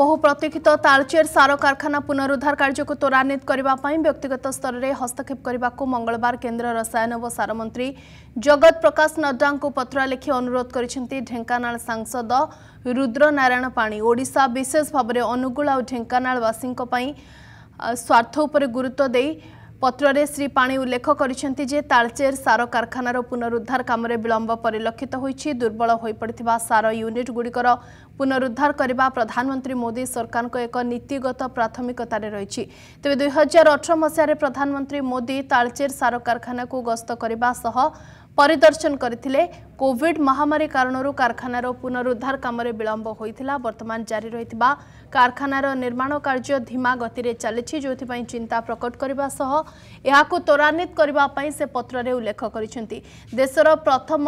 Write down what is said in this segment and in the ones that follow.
बहु प्रतीक्षित तालचेर सार कारखाना पुनरुद्धार कार्य को त्वरावित करने व्यक्तिगत स्तर में हस्तक्षेप करने को मंगलवार केन्द्र रसायन और सार मंत्री जगत प्रकाश नड्डा को पत्र लिखि अनुरोध करना सांसद रुद्र नारायण पाणी ओडा विशेष भाव में और आ ढेकानावासी स्वार्थ उपर गुरुत्व ପତ୍ରରେ ଶ୍ରୀ ପାଣି ଉଲ୍ଲେଖ କରିଛନ୍ତି ଯେ ତାଳଚେର ସାର କାରଖାନାର ପୁନରୁଦ୍ଧାର କାମରେ ବିଳମ୍ବ ପରିଲକ୍ଷିତ ହୋଇଛି ଦୁର୍ବଳ ହୋଇପଡ଼ିଥିବା ସାର ୟୁନିଟ୍ଗୁଡ଼ିକର ପୁନରୁଦ୍ଧାର କରିବା ପ୍ରଧାନମନ୍ତ୍ରୀ ମୋଦି ସରକାରଙ୍କ ଏକ ନୀତିଗତ ପ୍ରାଥମିକତାରେ ରହିଛି ତେବେ ଦୁଇହଜାର ଅଠର ମସିହାରେ ପ୍ରଧାନମନ୍ତ୍ରୀ ମୋଦି ତାଳଚେର ସାର କାରଖାନାକୁ ଗସ୍ତ କରିବା ସହ ପରିଦର୍ଶନ କରିଥିଲେ କୋଭିଡ୍ ମହାମାରୀ କାରଣରୁ କାରଖାନାର ପୁନରୁଦ୍ଧାର କାମରେ ବିଳମ୍ବ ହୋଇଥିଲା ବର୍ତ୍ତମାନ ଜାରି ରହିଥିବା କାରଖାନାର ନିର୍ମାଣ କାର୍ଯ୍ୟ ଧୀମା ଗତିରେ ଚାଲିଛି ଯେଉଁଥିପାଇଁ ଚିନ୍ତା ପ୍ରକଟ କରିବା ସହ ଏହାକୁ ତ୍ୱରାନ୍ୱିତ କରିବା ପାଇଁ ସେ ପତ୍ରରେ ଉଲ୍ଲେଖ କରିଛନ୍ତି ଦେଶର ପ୍ରଥମ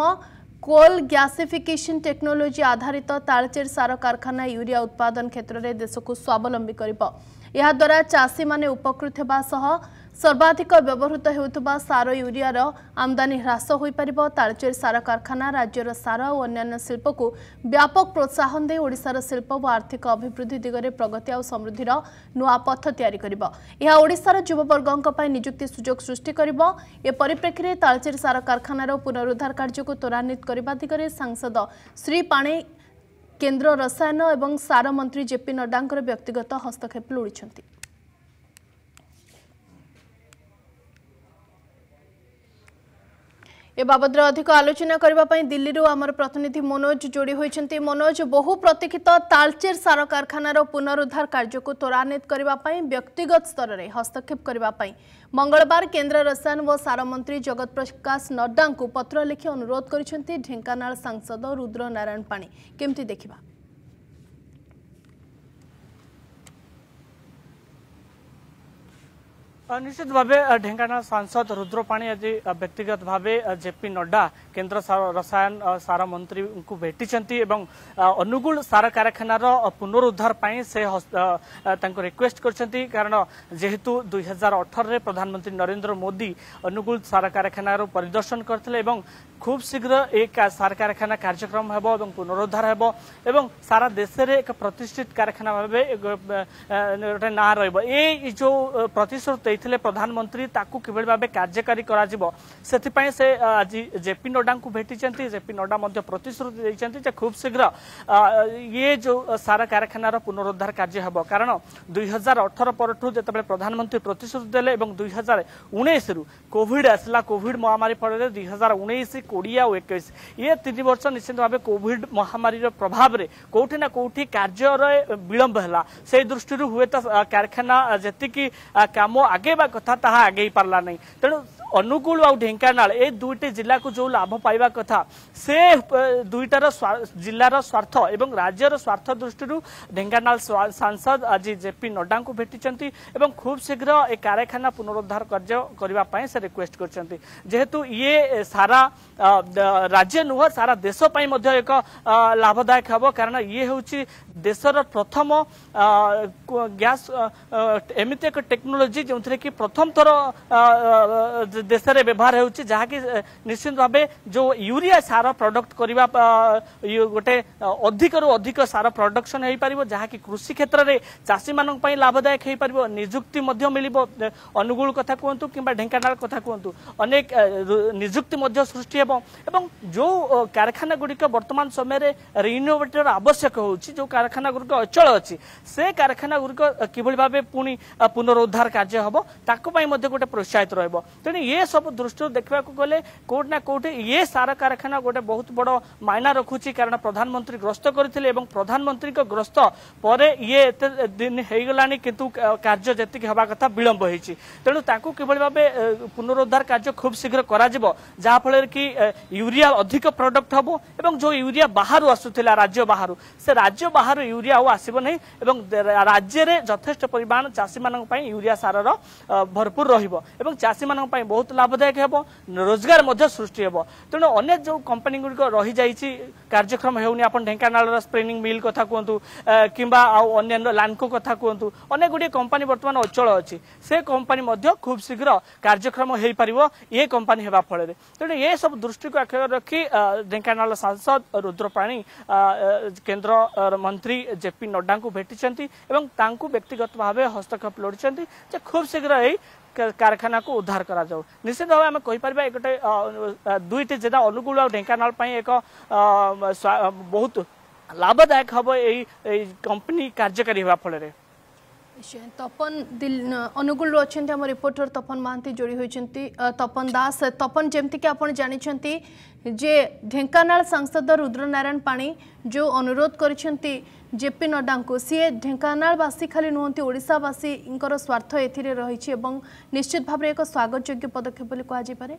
कोल ग्यासीफिकेशन टेक्नोलोजी आधारित तालचेर सार कारखाना यूरिया उत्पादन क्षेत्र में देश को स्वावलंबी कर ଏହାଦ୍ୱାରା ଚାଷୀମାନେ ଉପକୃତ ହେବା ସହ ସର୍ବାଧିକ ବ୍ୟବହୃତ ହେଉଥିବା ସାର ୟୁରିଆର ଆମଦାନୀ ହ୍ରାସ ହୋଇପାରିବ ତାଳଚେର ସାର କାରଖାନା ରାଜ୍ୟର ସାର ଓ ଅନ୍ୟାନ୍ୟ ଶିଳ୍ପକୁ ବ୍ୟାପକ ପ୍ରୋତ୍ସାହନ ଦେଇ ଓଡ଼ିଶାର ଶିଳ୍ପ ଓ ଆର୍ଥିକ ଅଭିବୃଦ୍ଧି ଦିଗରେ ପ୍ରଗତି ଆଉ ସମୃଦ୍ଧିର ନୂଆ ପଥ ତିଆରି କରିବ ଏହା ଓଡ଼ିଶାର ଯୁବବର୍ଗଙ୍କ ପାଇଁ ନିଯୁକ୍ତି ସୁଯୋଗ ସୃଷ୍ଟି କରିବ ଏ ପରିପ୍ରେକ୍ଷୀରେ ତାଳଚେର ସାର କାରଖାନାର ପୁନରୁଦ୍ଧାର କାର୍ଯ୍ୟକୁ ତ୍ୱରାନ୍ୱିତ କରିବା ଦିଗରେ ସାଂସଦ ଶ୍ରୀ ପାଣି କେନ୍ଦ୍ର ରସାୟନ ଏବଂ ସାର ମନ୍ତ୍ରୀ ଜେପି ନଡ୍ଡାଙ୍କର ବ୍ୟକ୍ତିଗତ ହସ୍ତକ୍ଷେପ ଲୋଡ଼ିଛନ୍ତି ଏ ବାବଦରେ ଅଧିକ ଆଲୋଚନା କରିବା ପାଇଁ ଦିଲ୍ଲୀରୁ ଆମର ପ୍ରତିନିଧି ମନୋଜ ଯୋଡ଼ି ହୋଇଛନ୍ତି ମନୋଜ ବହୁ ପ୍ରତୀକ୍ଷିତ ତାଳଚେର ସାର କାରଖାନାର ପୁନରୁଦ୍ଧାର କାର୍ଯ୍ୟକୁ ତ୍ୱରାନ୍ୱିତ କରିବା ପାଇଁ ବ୍ୟକ୍ତିଗତ ସ୍ତରରେ ହସ୍ତକ୍ଷେପ କରିବା ପାଇଁ ମଙ୍ଗଳବାର କେନ୍ଦ୍ର ରସାୟନ ଓ ସାର ମନ୍ତ୍ରୀ ଜଗତ ପ୍ରକାଶ ନଡ୍ଡାଙ୍କୁ ପତ୍ର ଲେଖି ଅନୁରୋଧ କରିଛନ୍ତି ଢେଙ୍କାନାଳ ସାଂସଦ ରୁଦ୍ର ନାରାୟଣ ପାଣି କେମିତି ଦେଖିବା ନିଶ୍ଚିତ ଭାବେ ଢେଙ୍କାନାଳ ସାଂସଦ ରୁଦ୍ରପାଣି ଆଜି ବ୍ୟକ୍ତିଗତ ଭାବେ ଜେପି ନଡ୍ଡା କେନ୍ଦ୍ର ରସାୟନ ସାର ମନ୍ତ୍ରୀଙ୍କୁ ଭେଟିଛନ୍ତି ଏବଂ ଅନୁଗୁଳ ସାର କାରଖାନାର ପୁନରୁଦ୍ଧାର ପାଇଁ ସେ ତାଙ୍କୁ ରିକ୍ୱେଷ୍ଟ କରିଛନ୍ତି କାରଣ ଯେହେତୁ ଦୁଇ ହଜାର ଅଠରରେ ପ୍ରଧାନମନ୍ତ୍ରୀ ନରେନ୍ଦ୍ର ମୋଦି ଅନୁଗୁଳ ସାର କାରଖାନାର ପରିଦର୍ଶନ କରିଥିଲେ ଏବଂ খুব শীঘ্র এই সার কারখানা কার্যক্রম হব এবং পুনরুদ্ধার হব এবং সারা দেশের এক প্রতিষ্ঠিত কারখানা ভাবে গোটে না রহব এই যে প্রতিশ্রুতি দিয়ে প্রধানমন্ত্রী তাকে কিভাবে ভাবে কার্যকারী করা সেপাই সে আজ জেপি নড্ডা ভেটিছেন জেপি নড্ডা প্রতিশ্রুতি দিয়েছেন যে খুব শীঘ্র ইয়ে যে সার কারখানার পুনরুদ্ধার কার্য হব কারণ দুই হাজার অঠর পরঠু যেত প্রধানমন্ত্রী প্রতিশ্রুতি দেলে এবং দুই হাজার উনিশ রু কোভিড আসলা কোভিড মহামারী ফলে দুই হাজার উনিশ কোড়িয়া ওয়েকেজ ইয়ে তিন বর্ষ নিশ্চিত ভাবে কোভিড মহামারীর প্রভাবে কোটি না কোটি কার্যর বিলম্ব হল সেই দৃষ্টি হুয়েত কারখানা যেতিকি কাম আগেবা কথা তাহা আগেই পারা না তেমন ଅନୁଗୁଳ ଆଉ ଢେଙ୍କାନାଳ ଏ ଦୁଇଟି ଜିଲ୍ଲାକୁ ଯେଉଁ ଲାଭ ପାଇବା କଥା ସେ ଦୁଇଟାର ଜିଲ୍ଲାର ସ୍ୱାର୍ଥ ଏବଂ ରାଜ୍ୟର ସ୍ୱାର୍ଥ ଦୃଷ୍ଟିରୁ ଢେଙ୍କାନାଳ ସାଂସଦ ଆଜି ଜେପି ନଡ୍ଡାଙ୍କୁ ଭେଟିଛନ୍ତି ଏବଂ ଖୁବ୍ ଶୀଘ୍ର ଏ କାରଖାନା ପୁନରୁଦ୍ଧାର କାର୍ଯ୍ୟ କରିବା ପାଇଁ ସେ ରିକ୍ୱେଷ୍ଟ କରିଛନ୍ତି ଯେହେତୁ ଇଏ ସାରା ରାଜ୍ୟ ନୁହଁ ସାରା ଦେଶ ପାଇଁ ମଧ୍ୟ ଏକ ଲାଭଦାୟକ ହେବ କାରଣ ଇଏ ହେଉଛି ଦେଶର ପ୍ରଥମ ଗ୍ୟାସ୍ ଏମିତି ଏକ ଟେକ୍ନୋଲୋଜି ଯେଉଁଥିରେ କି ପ୍ରଥମ ଥର ଦେଶରେ ବ୍ୟବହାର ହେଉଛି ଯାହାକି ନିଶ୍ଚିତ ଭାବେ ଯେଉଁ ୟୁରିଆ ସାର ପ୍ରଡକ୍ଟ କରିବା ଗୋଟେ ଅଧିକରୁ ଅଧିକ ସାର ପ୍ରଡକ୍ସନ ହୋଇପାରିବ ଯାହାକି କୃଷି କ୍ଷେତ୍ରରେ ଚାଷୀମାନଙ୍କ ପାଇଁ ଲାଭଦାୟକ ହୋଇପାରିବ ନିଯୁକ୍ତି ମଧ୍ୟ ମିଳିବ ଅନୁଗୁଳ କଥା କୁହନ୍ତୁ କିମ୍ବା ଢେଙ୍କାନାଳ କଥା କୁହନ୍ତୁ ଅନେକ ନିଯୁକ୍ତି ମଧ୍ୟ ସୃଷ୍ଟି ହେବ ହେବ ଏବଂ ଯେଉଁ କାରଖାନା ଗୁଡ଼ିକ ବର୍ତ୍ତମାନ ସମୟରେ ରିନୋଭେଟର ଆବଶ୍ୟକ ହେଉଛି ଯେଉଁ କାରଖାନା ଗୁଡ଼ିକ ଅଚଳ ଅଛି ସେ କାରଖାନା ଗୁଡ଼ିକ କିଭଳି ଭାବେ ପୁଣି ପୁନରୁଦ୍ଧାର କାର୍ଯ୍ୟ ହେବ ତାକୁ ପାଇଁ ମଧ୍ୟ ଗୋଟେ ପ୍ରୋତ୍ସାହିତ ରହିବ ତେଣୁ ଏ ସବୁ ଦୃଷ୍ଟିରୁ ଦେଖିବାକୁ ଗଲେ କୋଉଠି ନା କୋଉଠି ଇଏ ସାର କାରଖାନା ଗୋଟେ ବହୁତ ବଡ଼ ମାଇନା ରଖୁଛି କାରଣ ପ୍ରଧାନମନ୍ତ୍ରୀ ଗ୍ରସ୍ତ କରିଥିଲେ ଏବଂ ପ୍ରଧାନମନ୍ତ୍ରୀଙ୍କ ଗ୍ରସ୍ତ ପରେ ଇଏ ଏତେ ଦିନ ହେଇଗଲାଣି କିନ୍ତୁ କାର୍ଯ୍ୟ ଯେତିକି ହେବା କଥା ବିଳମ୍ବ ହେଇଛି ତେଣୁ ତାକୁ କିଭଳି ଭାବେ ପୁନରୁଦ୍ଧାର କାର୍ଯ୍ୟ ଖୁବ୍ ଶୀଘ୍ର କରାଯିବ ଯାହାଫଳରେ କି ୟୁରିଆ ଅଧିକ ପ୍ରଡକ୍ଟ ହେବ ଏବଂ ଯେଉଁ ୟୁରିଆ ବାହାରୁ ଆସୁଥିଲା ରାଜ୍ୟ ବାହାରୁ ସେ ରାଜ୍ୟ ବାହାରୁ ୟୁରିଆ ଆଉ ଆସିବ ନାହିଁ ଏବଂ ରାଜ୍ୟରେ ଯଥେଷ୍ଟ ପରିମାଣ ଚାଷୀମାନଙ୍କ ପାଇଁ ୟୁରିଆ ସାରର ଭରପୁର ରହିବ ଏବଂ ଚାଷୀମାନଙ୍କ ପାଇଁ ବହୁତ ଲାଭଦାୟକ ହେବ ରୋଜଗାର ମଧ୍ୟ ସୃଷ୍ଟି ହେବ ତେଣୁ ଅନେକ ଯେଉଁ କମ୍ପାନୀ ଗୁଡ଼ିକ ରହିଯାଇଛି କାର୍ଯ୍ୟକ୍ରମ ହେଉନି ଆପଣ ଢେଙ୍କାନାଳର ସ୍ପ୍ରେନିଂ ମିଲ୍ କଥା କୁହନ୍ତୁ କିମ୍ବା ଆଉ ଅନ୍ୟାନ୍ୟ ଲାନ୍କୋ କଥା କୁହନ୍ତୁ ଅନେକ ଗୁଡ଼ିଏ କମ୍ପାନୀ ବର୍ତ୍ତମାନ ଅଚଳ ଅଛି ସେ କମ୍ପାନୀ ମଧ୍ୟ ଖୁବ୍ ଶୀଘ୍ର କାର୍ଯ୍ୟକ୍ରମ ହୋଇପାରିବ ଏ କମ୍ପାନୀ ହେବା ଫଳରେ ତେଣୁ ଏସବୁ ଦୃଷ୍ଟିକୁ ଆଖିରେ ରଖି ଢେଙ୍କାନାଳ ସାଂସଦ ରୁଦ୍ରପାଣି କେନ୍ଦ୍ର ମନ୍ତ୍ରୀ ଜେପି ନଡ୍ଡାଙ୍କୁ ଭେଟିଛନ୍ତି ଏବଂ ତାଙ୍କୁ ବ୍ୟକ୍ତିଗତ ଭାବେ ହସ୍ତକ୍ଷେପ ଲୋଡ଼ିଛନ୍ତି ଯେ ଖୁବ୍ ଶୀଘ୍ର ଏଇ କାରଖାନାକୁ ଉଦ୍ଧାର କରାଯାଉ ନିଶ୍ଚିତ ଭାବେ ଆମେ କହିପାରିବା ଗୋଟେ ଦୁଇଟି ଜିଲ୍ଲା ଅନୁଗୁଳ ଆଉ ଢେଙ୍କାନାଳ ପାଇଁ ଏକ ବହୁତ ଲାଭଦାୟକ ହେବ ଏଇ କମ୍ପାନୀ କାର୍ଯ୍ୟକାରୀ ହେବା ଫଳରେ নিশ্চয় তপন অনুগুল অনেক আমার রিপোর্টর তপন মহান্তি যোড়ি হয়েছেন তপন দাস তপন যেমিকি আপনার জাঁচান যে ঢেঙ্কানাল সাংসদ রুদ্রনারায়ণ পাণি যে অনুরোধ করেছেন জেপি নড্ডাঙ্কু সিএ ঢেঙ্কানালবাসী খালি নুহতি ওড়শাবাসীঙ্কর স্বার্থ এতে রয়েছে এবং নিশ্চিত ভাবে এক স্বাগতযোগ্য পদক্ষেপ বলে কুযাইপরে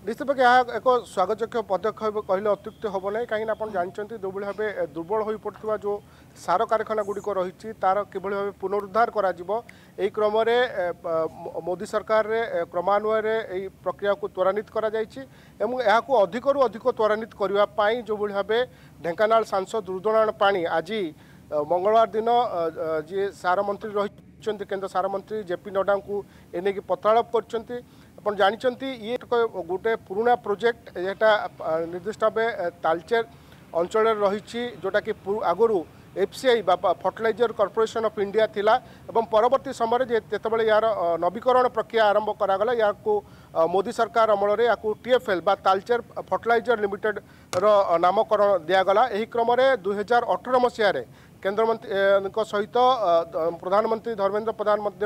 ନିଶ୍ଚିତ ଏହା ଏକ ସ୍ୱାଗତଯୋଗ୍ୟ ପଦକ୍ଷେପ କହିଲେ ଅତ୍ୟୁକ୍ତି ହେବ ନାହିଁ କାହିଁକିନା ଆପଣ ଜାଣିଛନ୍ତି ଯେଉଁଭଳି ଭାବେ ଦୁର୍ବଳ ହୋଇପଡ଼ୁଥିବା ଯେଉଁ ସାର କାରଖାନା ଗୁଡ଼ିକ ରହିଛି ତା'ର କିଭଳି ଭାବେ ପୁନରୁଦ୍ଧାର କରାଯିବ ଏହି କ୍ରମରେ ମୋଦି ସରକାରରେ କ୍ରମାନ୍ୱୟରେ ଏହି ପ୍ରକ୍ରିୟାକୁ ତ୍ୱରାନ୍ୱିତ କରାଯାଇଛି ଏବଂ ଏହାକୁ ଅଧିକରୁ ଅଧିକ ତ୍ୱରାନ୍ୱିତ କରିବା ପାଇଁ ଯେଉଁଭଳି ଭାବେ ଢେଙ୍କାନାଳ ସାଂସଦ ରୁଦ୍ରନାରାୟଣ ପାଣି ଆଜି ମଙ୍ଗଳବାର ଦିନ ଯିଏ ସାର ମନ୍ତ୍ରୀ ରହିଛନ୍ତି କେନ୍ଦ୍ର ସାର ମନ୍ତ୍ରୀ ଜେପି ନଡ୍ଡାଙ୍କୁ ଏନେଇକି ପତ୍ରାଳାପ କରିଛନ୍ତି আপনার জাঁচান ইয়ে গোটে পুরোনা প্রোজেক্ট যেটা নির্দিষ্ট ভাবে তালচের ତାଲଚେର রয়েছে যেটা কি আগর এফসিআই বা ফর্টিলাইজর কর্পোরেশন অফ ইন্ডিয়া লা এবং পরবর্তী সময় যেতবে ইয়ার নবীকরণ প্রক্রিয়া আরম্ভ করা করাগলা ইয়াকু মোদি সরকার অমলরে ইয়াকু টিএফএল বা তালচের ফর্টিলাইজর লিমিটেড র নামকরণ দিয়াগলা এই ক্রমে দুই হাজার অঠর মশায় কেন্দ্রমন্ত্রী সহিত প্রধানমন্ত্রী ধর্মেন্দ্র প্রধান মধ্য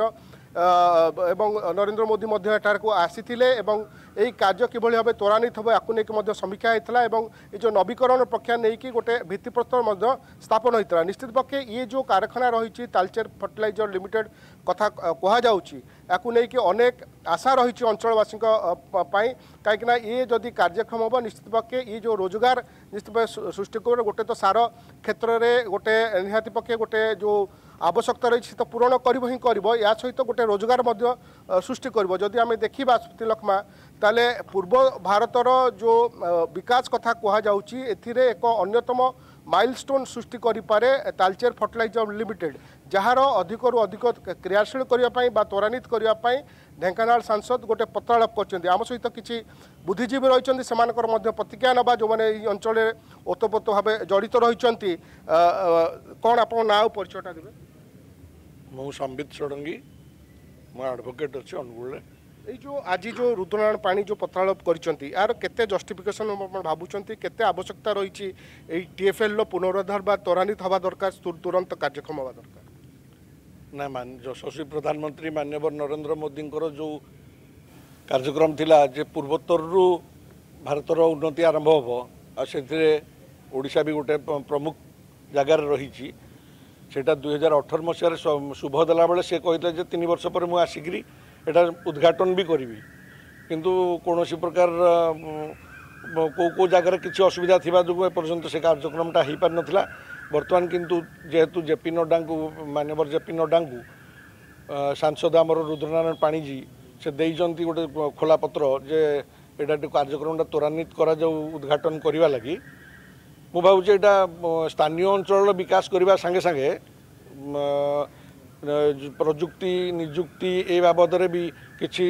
এবং নরেন্দ্র মোদি মধ্য এঠারকু আসিলে এবং এই কাজ কিভাবে ভাবে ত্বরান্বিত হব এখন মধ্যে সমীক্ষা হয়েছিল এবং এই যে নবীকরণ প্রক্রিয়া নিয়ে গোটে ভিত্তিপ্রস্তর মধ্যে স্থাপন হয়েছিল নিশ্চিত পক্ষে ইয়ে যে কারখানা রয়েছে তালচের ফর্টিলাইজর লিমিটেড কথা কুহযাচ্ছি এখন নেই অনেক আশা রয়েছে অঞ্চলবাসী কিনা ইয়ে যদি কার্যক্ষম হব নিশ্চিত পক্ষে ইয়ে যে রোজগার নিশ্চিত সৃষ্টি করবে গোটে তো সার ক্ষেত্রে গোটে নিহতি পক্ষে গোটে যে ଆବଶ୍ୟକତା ରହିଛି ସେ ତ ପୂରଣ କରିବ ହିଁ କରିବ ଏହା ସହିତ ଗୋଟେ ରୋଜଗାର ମଧ୍ୟ ସୃଷ୍ଟି କରିବ ଯଦି ଆମେ ଦେଖିବା ସ୍ମୃତିଲକ୍ଷ୍ମା ତାହେଲେ ପୂର୍ବ ଭାରତର ଯେଉଁ ବିକାଶ କଥା କୁହାଯାଉଛି ଏଥିରେ ଏକ ଅନ୍ୟତମ ମାଇଲଷ୍ଟୋନ୍ ସୃଷ୍ଟି କରିପାରେ ତାଲଚେର ଫର୍ଟିଲାଇଜର ଲିମିଟେଡ୍ ଯାହାର ଅଧିକରୁ ଅଧିକ କ୍ରିୟାଶୀଳ କରିବା ପାଇଁ ବା ତ୍ୱରାନ୍ୱିତ କରିବା ପାଇଁ ଢେଙ୍କାନାଳ ସାଂସଦ ଗୋଟେ ପତ୍ରାଳାପ କରିଛନ୍ତି ଆମ ସହିତ କିଛି ବୁଦ୍ଧିଜୀବୀ ରହିଛନ୍ତି ସେମାନଙ୍କର ମଧ୍ୟ ପ୍ରତିକ୍ରିୟା ନେବା ଯେଉଁମାନେ ଏହି ଅଞ୍ଚଳରେ ଓତପ୍ରୋତ ଭାବେ ଜଡ଼ିତ ରହିଛନ୍ତି କ'ଣ ଆପଣଙ୍କ ନାଁ ପରିଚୟଟା ଦେବେ ମୁଁ ସମ୍ବିତ ଷଡ଼ଙ୍ଗୀ ମୁଁ ଆଡ଼ଭୋକେଟ୍ ଅଛି ଅନୁଗୁଳରେ এই যে আজ যে ରୁଦ୍ରନାରାୟଣ ପାଣି ଯେଉଁ ପତ୍ରାରୋପ କରିଛନ୍ତି ଏହାର କେତେ ଜଷ୍ଟିଫିକେସନ୍ ଆପଣ ଭାବୁଛନ୍ତି କେତେ ଆବଶ୍ୟକତା ରହିଛି ଏଇ ଟିଏଫ୍ଏଲ୍ର ପୁନରୁଦ୍ଧାର ବା ତ୍ୱରାନ୍ୱିତ ହେବା ଦରକାର ତୁରନ୍ତ କାର୍ଯ୍ୟକ୍ଷମ ହେବା ଦରକାର ନା ଯଶସ୍ୱୀ ପ୍ରଧାନମନ୍ତ୍ରୀ ମାନ୍ୟବର ନରେନ୍ଦ୍ର ମୋଦିଙ୍କର ଯେଉଁ କାର୍ଯ୍ୟକ୍ରମ ଥିଲା ଯେ ପୂର୍ବୋତ୍ତରରୁ ଭାରତର ଉନ୍ନତି ଆରମ୍ଭ ହେବ ଆଉ ସେଥିରେ ଓଡ଼ିଶା ବି ଗୋଟେ ପ୍ରମୁଖ ଜାଗାରେ ରହିଛି ସେଇଟା ଦୁଇ ହଜାର ଅଠର ମସିହାରେ ଶୁଭ ଦେଲାବେଳେ ସେ କହିଥିଲେ ଯେ ତିନି ବର୍ଷ ପରେ ମୁଁ ଆସିକିରି ଏଠାରେ ଉଦ୍ଘାଟନ ବି କରିବି କିନ୍ତୁ କୌଣସି ପ୍ରକାର କେଉଁ କେଉଁ ଜାଗାରେ କିଛି ଅସୁବିଧା ଥିବା ଯୋଗୁଁ ଏପର୍ଯ୍ୟନ୍ତ ସେ କାର୍ଯ୍ୟକ୍ରମଟା ହୋଇପାରିନଥିଲା ବର୍ତ୍ତମାନ କିନ୍ତୁ ଯେହେତୁ ଜେପି ନଡ୍ଡାଙ୍କୁ ମାନ୍ୟବର ଜେପି ନଡ୍ଡାଙ୍କୁ ସାଂସଦ ଆମର ରୁଦ୍ରନାରାୟଣ ପାଣିଜୀ ସେ ଦେଇଛନ୍ତି ଗୋଟେ ଖୋଲାପତ୍ର ଯେ ଏଇଟା କାର୍ଯ୍ୟକ୍ରମଟା ତ୍ୱରାନ୍ୱିତ କରାଯାଉ ଉଦ୍ଘାଟନ କରିବା ଲାଗି ମୁଁ ଭାବୁଛି ଏଇଟା ସ୍ଥାନୀୟ ଅଞ୍ଚଳର ବିକାଶ କରିବା ସାଙ୍ଗେ ସାଙ୍ଗେ ପ୍ରଯୁକ୍ତି ନିଯୁକ୍ତି ଏ ବାବଦରେ ବି କିଛି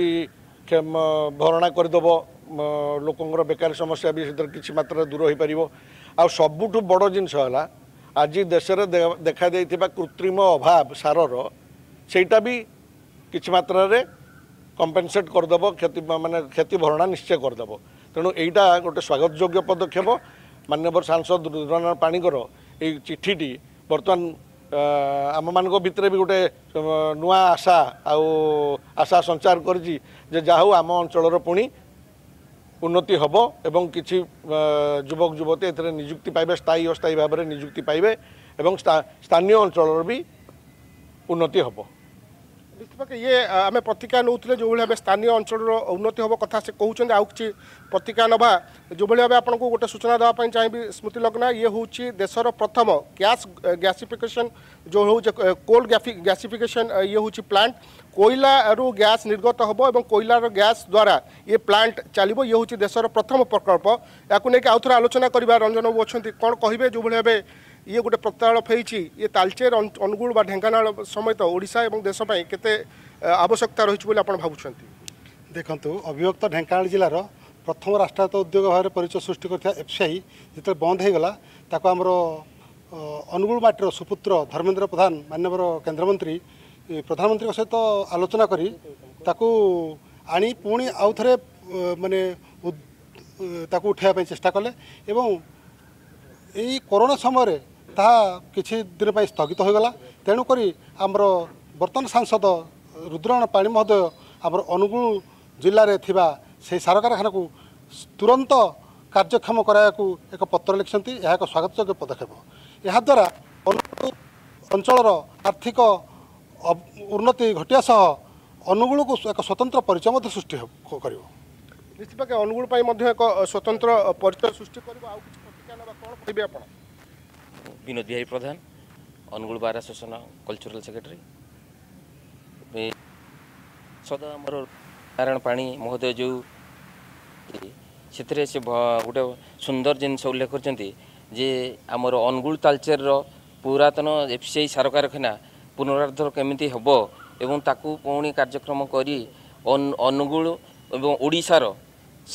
ଭରଣା କରିଦେବ ଲୋକଙ୍କର ବେକାରୀ ସମସ୍ୟା ବି ସେଥିରେ କିଛି ମାତ୍ରାରେ ଦୂର ହୋଇପାରିବ ଆଉ ସବୁଠୁ ବଡ଼ ଜିନିଷ ହେଲା ଆଜି ଦେଶରେ ଦେଖାଦେଇଥିବା କୃତ୍ରିମ ଅଭାବ ସାରର ସେଇଟା ବି କିଛି ମାତ୍ରାରେ କମ୍ପେନସେଟ୍ କରିଦେବ କ୍ଷତି ମାନେ କ୍ଷତି ଭରଣା ନିଶ୍ଚୟ କରିଦେବ ତେଣୁ ଏଇଟା ଗୋଟେ ସ୍ୱାଗତଯୋଗ୍ୟ ପଦକ୍ଷେପ ମାନ୍ୟବର ସାଂସଦ ରୁଦ୍ରନାରାୟଣ ପାଣିଙ୍କର ଏଇ ଚିଠିଟି ବର୍ତ୍ତମାନ ଆମମାନଙ୍କ ଭିତରେ ବି ଗୋଟେ ନୂଆ ଆଶା ଆଉ ଆଶା ସଞ୍ଚାର କରିଛି ଯେ ଯାହା ହଉ ଆମ ଅଞ୍ଚଳର ପୁଣି ଉନ୍ନତି ହେବ ଏବଂ କିଛି ଯୁବକ ଯୁବତୀ ଏଥିରେ ନିଯୁକ୍ତି ପାଇବେ ସ୍ଥାୟୀ ଅସ୍ଥାୟୀ ଭାବରେ ନିଯୁକ୍ତି ପାଇବେ ଏବଂ ସ୍ଥାନୀୟ ଅଞ୍ଚଳର ବି ଉନ୍ନତି ହେବ ନିଶ୍ଚିତ ଇଏ ଆମେ ପ୍ରତିକ୍ରିୟା ନେଉଥିଲେ ଯେଉଁଭଳି ଭାବେ ସ୍ଥାନୀୟ ଅଞ୍ଚଳର ଉନ୍ନତି ହେବା କଥା ସେ କହୁଛନ୍ତି ଆଉ କିଛି ପ୍ରତିକ୍ରିୟା ନେବା ଯେଉଁଭଳି ଭାବେ ଆପଣଙ୍କୁ ଗୋଟେ ସୂଚନା ଦେବା ପାଇଁ ଚାହିଁବି ସ୍ମୃତି ଲଗ୍ନା ଇଏ ହେଉଛି ଦେଶର ପ୍ରଥମ ଗ୍ୟାସ୍ ଗ୍ୟାସିଫିକେସନ୍ ଯେଉଁ ହେଉଛି କୋଲ୍ ଗ୍ୟାସିଫିକେସନ୍ ଇଏ ହେଉଛି ପ୍ଲାଣ୍ଟ କୋଇଲାରୁ ଗ୍ୟାସ୍ ନିର୍ଗତ ହେବ ଏବଂ କୋଇଲାର ଗ୍ୟାସ୍ ଦ୍ୱାରା ଇଏ ପ୍ଲାଣ୍ଟ ଚାଲିବ ଇଏ ହେଉଛି ଦେଶର ପ୍ରଥମ ପ୍ରକଳ୍ପ ଏହାକୁ ନେଇକି ଆଉ ଥରେ ଆଲୋଚନା କରିବା ରଞ୍ଜନ ବାବୁ ଅଛନ୍ତି କ'ଣ କହିବେ ଯେଉଁଭଳି ଭାବେ ଇଏ ଗୋଟେ ପ୍ରତ୍ୟାଳପ ହେଇଛି ଇଏ ତାଲଚେର ଅନୁଗୁଳ ବା ଢେଙ୍କାନାଳ ସମେତ ଓଡ଼ିଶା ଏବଂ ଦେଶ ପାଇଁ କେତେ ଆବଶ୍ୟକତା ରହିଛି ବୋଲି ଆପଣ ଭାବୁଛନ୍ତି ଦେଖନ୍ତୁ ଅଭିଭକ୍ତ ଢେଙ୍କାନାଳ ଜିଲ୍ଲାର ପ୍ରଥମ ରାଷ୍ଟ୍ରାୟତ ଉଦ୍ୟୋଗ ଭାବରେ ପରିଚୟ ସୃଷ୍ଟି କରିଥିବା ଏଫ୍ସିଆଇ ଯେତେବେଳେ ବନ୍ଦ ହୋଇଗଲା ତାକୁ ଆମର ଅନୁଗୁଳ ମାଟିର ସୁପୁତ୍ର ଧର୍ମେନ୍ଦ୍ର ପ୍ରଧାନ ମାନ୍ୟବର କେନ୍ଦ୍ରମନ୍ତ୍ରୀ ପ୍ରଧାନମନ୍ତ୍ରୀଙ୍କ ସହିତ ଆଲୋଚନା କରି ତାକୁ ଆଣି ପୁଣି ଆଉ ଥରେ ମାନେ ତାକୁ ଉଠାଇବା ପାଇଁ ଚେଷ୍ଟା କଲେ ଏବଂ ଏଇ କରୋନା ସମୟରେ ତାହା କିଛି ଦିନ ପାଇଁ ସ୍ଥଗିତ ହୋଇଗଲା ତେଣୁକରି ଆମର ବର୍ତ୍ତମାନ ସାଂସଦ ରୁଦ୍ରଣ ପାଣି ମହୋଦୟ ଆମର ଅନୁଗୁଳ ଜିଲ୍ଲାରେ ଥିବା ସେହି ସାର କାରଖାନାକୁ ତୁରନ୍ତ କାର୍ଯ୍ୟକ୍ଷମ କରାଇବାକୁ ଏକ ପତ୍ର ଲେଖିଛନ୍ତି ଏହା ଏକ ସ୍ୱାଗତଯୋଗ୍ୟ ପଦକ୍ଷେପ ଏହାଦ୍ୱାରା ଅନୁଗୁଳ ଅଞ୍ଚଳର ଆର୍ଥିକ ଉନ୍ନତି ଘଟିବା ସହ ଅନୁଗୁଳକୁ ଏକ ସ୍ୱତନ୍ତ୍ର ପରିଚୟ ମଧ୍ୟ ସୃଷ୍ଟି କରିବ ନିଶ୍ଚିତ ଅନୁଗୁଳ ପାଇଁ ମଧ୍ୟ ଏକ ସ୍ୱତନ୍ତ୍ର ପରିଚୟ ସୃଷ୍ଟି କରିବ ଆଉ କିଛି ପ୍ରତିକ୍ରିୟା ନେବା କ'ଣ କହିବେ ଆପଣ বিনোদ বিহারী প্রধান Angul bar association cultural secretary ସଦା ଆମର ନାରାୟଣ ପାଣି ମହୋଦୟ ଯେଉଁ ସେଥିରେ ସେ ଗୋଟେ ସୁନ୍ଦର ଜିନିଷ ଉଲ୍ଲେଖ କରିଛନ୍ତି ଯେ ଆମର ଅନୁଗୁଳ ତାଲଚେରର ପୁରାତନ ଏଫ୍ ସି ଆଇ ସାର କାରଖାନା ପୁନରୁଦ୍ଧାର କେମିତି ହେବ ଏବଂ ତାକୁ ପୁଣି କାର୍ଯ୍ୟକ୍ରମ କରି ଅନୁଗୁଳ ଏବଂ ଓଡ଼ିଶାର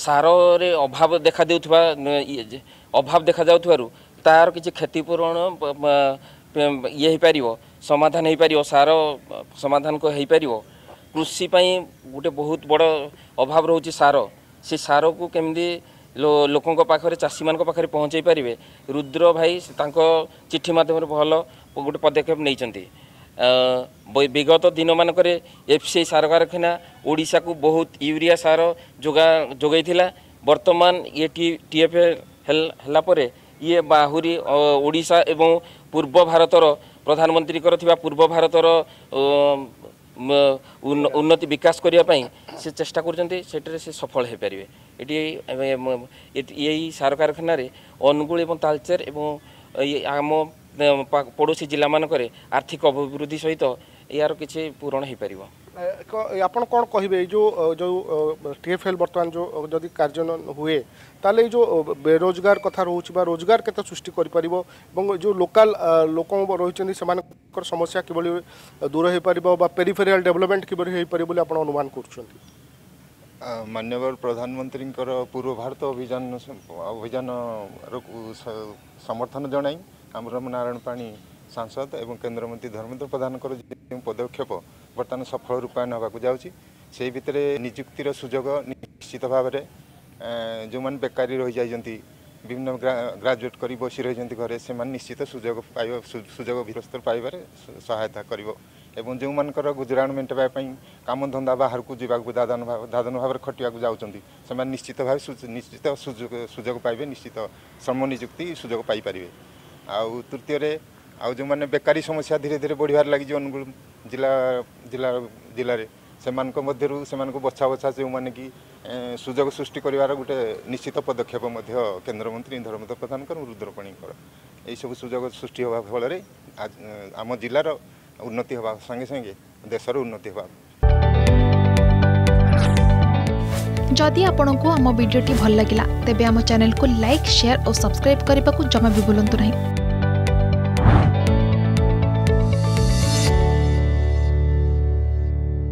ସାରରେ ଅଭାବ ଦେଖାଦେଉଥିବା ଅଭାବ ଦେଖାଯାଉଥିବାରୁ ତାହାର କିଛି କ୍ଷତିପୂରଣ ଇଏ ହେଇପାରିବ ସମାଧାନ ହେଇପାରିବ ସାର ସମାଧାନ ହେଇପାରିବ କୃଷି ପାଇଁ ଗୋଟେ ବହୁତ ବଡ଼ ଅଭାବ ରହୁଛି ସାର ସେ ସାରକୁ କେମିତି ଲୋକଙ୍କ ପାଖରେ ଚାଷୀମାନଙ୍କ ପାଖରେ ପହଞ୍ଚାଇ ପାରିବେ ରୁଦ୍ର ଭାଇ ତାଙ୍କ ଚିଠି ମାଧ୍ୟମରେ ଭଲ ଗୋଟେ ପଦକ୍ଷେପ ନେଇଛନ୍ତି ବିଗତ ଦିନମାନଙ୍କରେ ଏଫ୍ ସି ସାର କାରଖାନା ଓଡ଼ିଶାକୁ ବହୁତ ୟୁରିଆ ସାର ଯୋଗା ଯୋଗାଇଥିଲା ବର୍ତ୍ତମାନ ଇଏ ଟି ଏଫ୍ ହେଲା ପରେ ଇଏ ଆହୁରି ଓଡ଼ିଶା ଏବଂ ପୂର୍ବ ଭାରତର ପ୍ରଧାନମନ୍ତ୍ରୀଙ୍କର ଥିବା ପୂର୍ବ ଭାରତର ଉନ୍ନତି ବିକାଶ କରିବା ପାଇଁ ସେ ଚେଷ୍ଟା କରୁଛନ୍ତି ସେଠାରେ ସେ ସଫଳ ହୋଇପାରିବେ ଏଠି ଏଇ ସାର କାରଖାନାରେ ଅନୁଗୁଳ ଏବଂ ତାଲଚେର ଏବଂ ଆମ ପଡ଼ୋଶୀ ଜିଲ୍ଲାମାନଙ୍କରେ ଆର୍ଥିକ ଅଭିବୃଦ୍ଧି ସହିତ ଏହାର କିଛି ପୂରଣ ହୋଇପାରିବ ଆପଣ କ'ଣ କହିବେ ଏଇ ଯେଉଁ ଯେଉଁ ଟି ଏଫ୍ ଏଲ୍ ବର୍ତ୍ତମାନ ଯେଉଁ ଯଦି କାର୍ଯ୍ୟ ହୁଏ ତାହେଲେ ଏଇ ଯେଉଁ ବେରୋଜଗାର କଥା ରହୁଛି ବା ରୋଜଗାର କେତେ ସୃଷ୍ଟି କରିପାରିବ ଏବଂ ଯେଉଁ ଲୋକାଲ ଲୋକ ରହିଛନ୍ତି ସେମାନଙ୍କର ସମସ୍ୟା କିଭଳି ଦୂର ହୋଇପାରିବ ବା ପେରିଫେରିଆଲ ଡେଭଲପମେଣ୍ଟ କିଭଳି ହୋଇପାରିବ ବୋଲି ଆପଣ ଅନୁମାନ କରୁଛନ୍ତି ମାନ୍ୟବର ପ୍ରଧାନମନ୍ତ୍ରୀଙ୍କର ପୂର୍ବ ଭାରତ ଅଭିଯାନ ଅଭିଯାନର ସମର୍ଥନ ଜଣାଇ ଆମର ନାରାୟଣ ପାଣି ସାଂସଦ ଏବଂ କେନ୍ଦ୍ରମନ୍ତ୍ରୀ ଧର୍ମେନ୍ଦ୍ର ପ୍ରଧାନଙ୍କର ଯେଉଁ ପଦକ୍ଷେପ ବର୍ତ୍ତମାନ ସଫଳ ରୂପାୟନ ହେବାକୁ ଯାଉଛି ସେହି ଭିତରେ ନିଯୁକ୍ତିର ସୁଯୋଗ ନିଶ୍ଚିତ ଭାବରେ ଯେଉଁମାନେ ବେକାରୀ ରହିଯାଇଛନ୍ତି বিভিন্ন গ্রাজুয়েট করে বসি রয়েছেন ঘরে সে নিশ্চিত সুযোগ পাইব সুযোগ বিরস্ত পাইবার সহায়তা করব এবং যে গুজরাণ মেটাইবা কামধন্দা বাহার যা দাদন দাদন ভাবে খটিয়া যাচ্ছেন সে নিশ্চিত ভাবে নিশ্চিত সুযোগ সুযোগ পাইবে নিশ্চিত শ্রম নিযুক্তি সুযোগ পাইপারে আৃতীয় তৃতীয় বেকারি সমস্যা ধীরে ধীরে বড়িবার লাগিছে অনুগুল ଜିଲ୍ଲା ଜିଲ୍ଲା ଜିଲ୍ଲାରେ ସେମାନଙ୍କ ମଧ୍ୟରୁ ସେମାନଙ୍କୁ ବଛା ବଛା ଯେଉଁମାନେ କି ସୁଯୋଗ ସୃଷ୍ଟି କରିବାର ଗୋଟେ ନିଶ୍ଚିତ ପଦକ୍ଷେପ ମଧ୍ୟ କେନ୍ଦ୍ରମନ୍ତ୍ରୀ ଧର୍ମେନ୍ଦ୍ର ପ୍ରଧାନଙ୍କର ରୁଦ୍ରପଣୀଙ୍କର ଏହିସବୁ ସୁଯୋଗ ସୃଷ୍ଟି ହେବା ଫଳରେ ଆମ ଜିଲ୍ଲାର ଉନ୍ନତି ହେବା ସାଙ୍ଗେ ସାଙ୍ଗେ ଦେଶର ଉନ୍ନତି ହେବା ଯଦି ଆପଣଙ୍କୁ ଆମ ଭିଡ଼ିଓଟି ଭଲ ଲାଗିଲା ତେବେ ଆମ ଚ୍ୟାନେଲକୁ ଲାଇକ୍ ସେୟାର ଓ ସବସ୍କ୍ରାଇବ୍ କରିବାକୁ ଜମା ବି ଭୁଲନ୍ତୁ ନାହିଁ